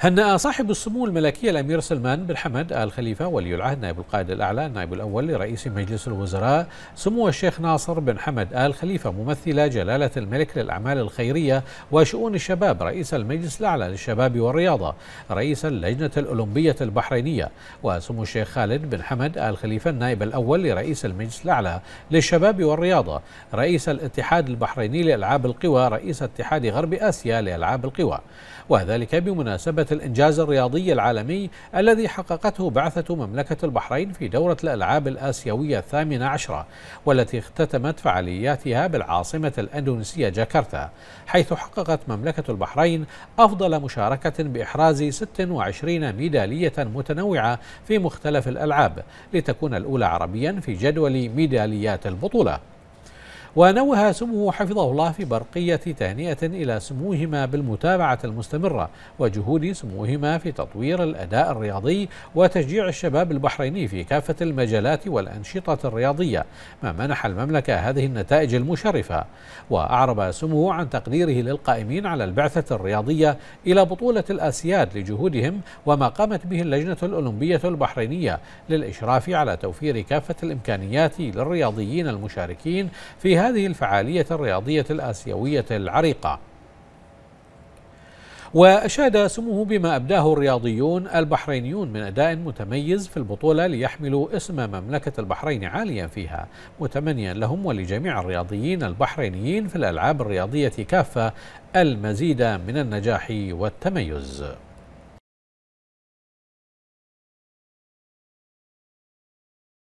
هنأ صاحب السمو الملكي الأمير سلمان بن حمد آل خليفة ولي العهد نائب القائد الأعلى النائب الأول لرئيس مجلس الوزراء سمو الشيخ ناصر بن حمد آل خليفة ممثلة جلالة الملك للأعمال الخيرية وشؤون الشباب رئيس المجلس الأعلى للشباب والرياضة رئيس اللجنة الأولمبية البحرينية وسمو الشيخ خالد بن حمد آل خليفة النائب الأول لرئيس المجلس الأعلى للشباب والرياضة رئيس الاتحاد البحريني لألعاب القوى رئيس اتحاد غرب آسيا لألعاب القوى وذلك بمناسبة الإنجاز الرياضي العالمي الذي حققته بعثة مملكة البحرين في دورة الألعاب الآسيوية الثامنة عشرة والتي اختتمت فعالياتها بالعاصمة الأندونيسية جاكرتا حيث حققت مملكة البحرين أفضل مشاركة بإحراز 26 ميدالية متنوعة في مختلف الألعاب لتكون الأولى عربيا في جدول ميداليات البطولة ونوه سموه حفظه الله في برقية تهنئة إلى سموهما بالمتابعة المستمرة وجهود سموهما في تطوير الأداء الرياضي وتشجيع الشباب البحريني في كافة المجالات والأنشطة الرياضية ما منح المملكة هذه النتائج المشرفة وأعرب سموه عن تقديره للقائمين على البعثة الرياضية إلى بطولة الأسياد لجهودهم وما قامت به اللجنة الأولمبية البحرينية للإشراف على توفير كافة الإمكانيات للرياضيين المشاركين في هذه الفعالية الرياضية الآسيوية العريقة وأشاد سموه بما أبداه الرياضيون البحرينيون من أداء متميز في البطولة ليحملوا اسم مملكة البحرين عاليا فيها متمنيا لهم ولجميع الرياضيين البحرينيين في الألعاب الرياضية كافة المزيد من النجاح والتميز